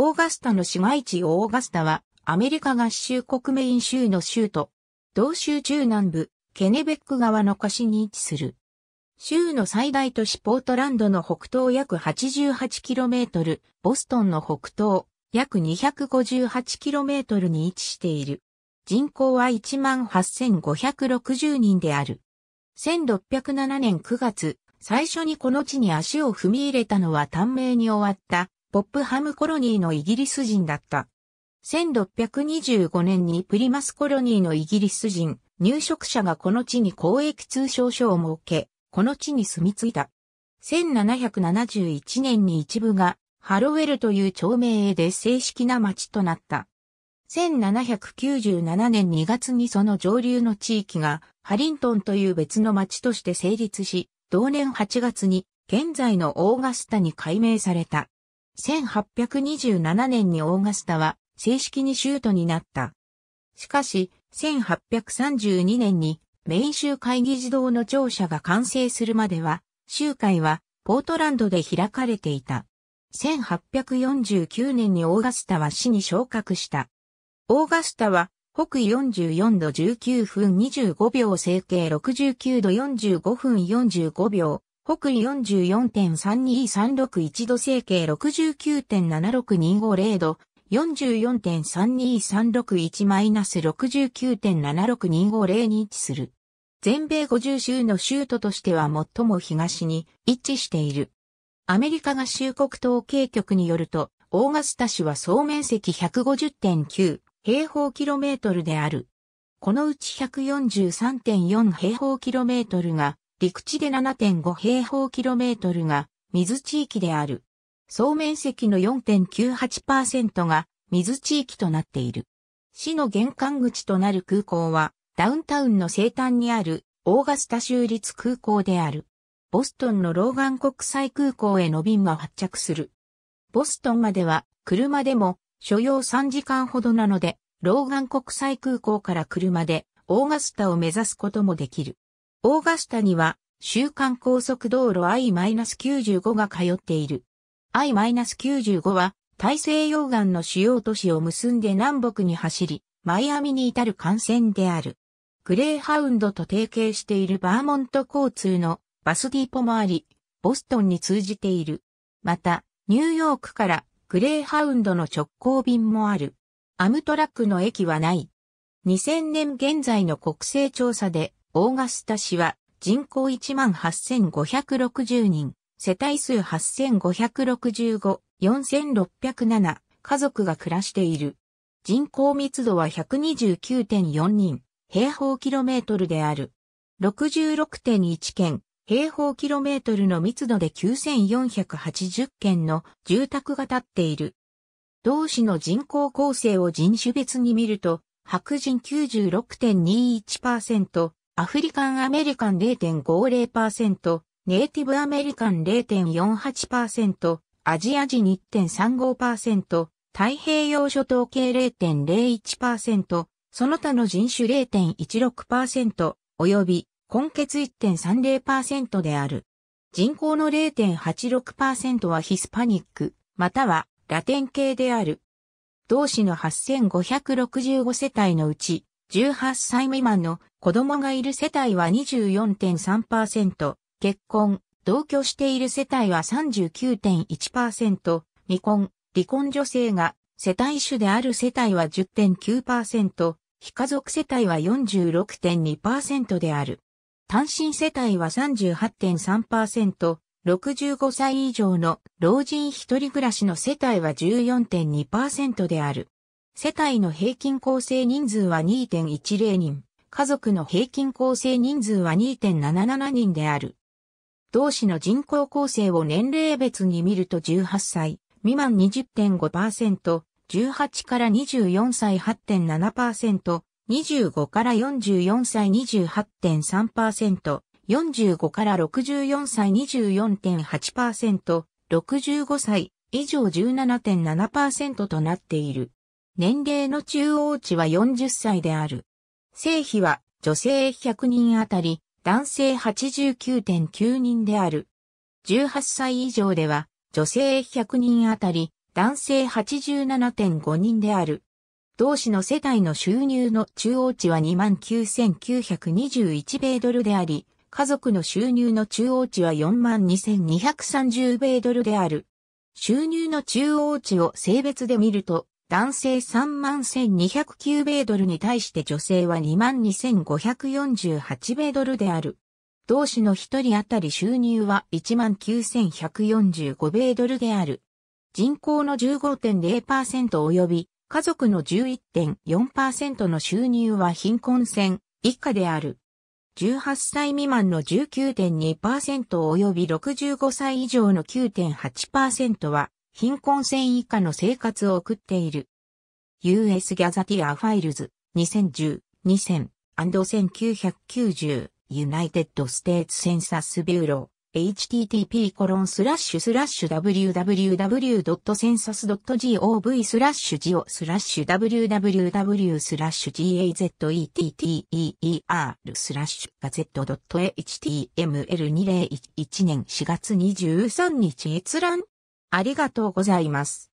オーガスタの市街地オーガスタは、アメリカ合衆国メイン州の州都、同州中南部、ケネベック川の貸しに位置する。州の最大都市ポートランドの北東約 88km、ボストンの北東約 258km に位置している。人口は18,560人である。1607年9月、最初にこの地に足を踏み入れたのは短命に終わったポップハムコロニーのイギリス人だった。1625年にプリマスコロニーのイギリス人、入植者がこの地に公益通商所を設け、この地に住み着いた。1771年に一部がハロウェルという町名で正式な町となった。1797年2月にその上流の地域がハリントンという別の町として成立し、同年8月に現在のオーガスタに改名された。1827年にオーガスタは正式に州都になった。しかし、1832年にン州会議児童の庁舎が完成するまでは、集会はポートランドで開かれていた。1849年にオーガスタは市に昇格した。オーガスタは北緯44度19分25秒整形69度45分45秒北緯44.32361度整形69.76250度、44.32361-69.76250に位置する。全米50州の州都としては最も東に位置している。アメリカ合衆国統計局によると、オーガスタ市は総面積150.9平方キロメートルである。このうち143.4平方キロメートルが陸地で7.5平方キロメートルが水地域である。総面積の4.98%が水地域となっている。市の玄関口となる空港は、ダウンタウンの西端にあるオーガスタ州立空港である。ボストンのローガン国際空港への便は発着する。ボストンまでは車でも所要3時間ほどなので、ローガン国際空港から車でオーガスタを目指すこともできる。オーガスタには、週間高速道路 I-95 が通っている。I-95 は、大西洋岸の主要都市を結んで南北に走り、マイアミに至る幹線である。グレーハウンドと提携しているバーモント交通のバスディポもあり、ボストンに通じている。また、ニューヨークからグレーハウンドの直行便もある。アムトラックの駅はない。2000年現在の国勢調査でオーガスタ市は人口18,560人、世帯数8,565、4,607家族が暮らしている。人口密度は129.4人、平方キロメートルである。66.1件、平方キロメートルの密度で9480件の住宅が建っている。同市の人口構成を人種別に見ると、白人96.21%、アフリカンアメリカン0.50%、ネイティブアメリカン0.48%、アジア人1.35%、太平洋諸島系0.01%、その他の人種0.16%、及び、根結1.30%である。人口の0.86%はヒスパニック、またはラテン系である。同市の8565世帯のうち、18歳未満の子供がいる世帯は24.3%、結婚、同居している世帯は39.1%、未婚、離婚女性が世帯主である世帯は10.9%、非家族世帯は46.2%である。単身世帯は38.3%、65歳以上の老人一人暮らしの世帯は14.2%である。世帯の平均構成人数は2.10人。家族の平均構成人数は2.77人である。同市の人口構成を年齢別に見ると18歳、未満20.5%、18から24歳8.7%、25から44歳28.3%、45から64歳24.8%、65歳以上17.7%となっている。年齢の中央値は40歳である。性比は女性100人あたり男性89.9人である。18歳以上では女性100人あたり男性87.5人である。同市の世帯の収入の中央値は29,921米ドルであり、家族の収入の中央値は42,230米ドルである。収入の中央値を性別で見ると、男性31,209米ドルに対して女性は22,548米ドルである。同氏の一人当たり収入は19,145米ドルである。人口の15.0%及び家族の11.4%の収入は貧困線以下である。18歳未満の19.2%及び65歳以上の9.8%は貧困線以下の生活を送っている。US ギャザティアファイルズ2010、2000、1990 United States Census Bureau http コロンスラッシュスラッシュ www.census.gov スラッシュジオスラッシュ www スラッシュ gazetteer スラッシュガゼット .html2011 年4月23日閲覧ありがとうございます。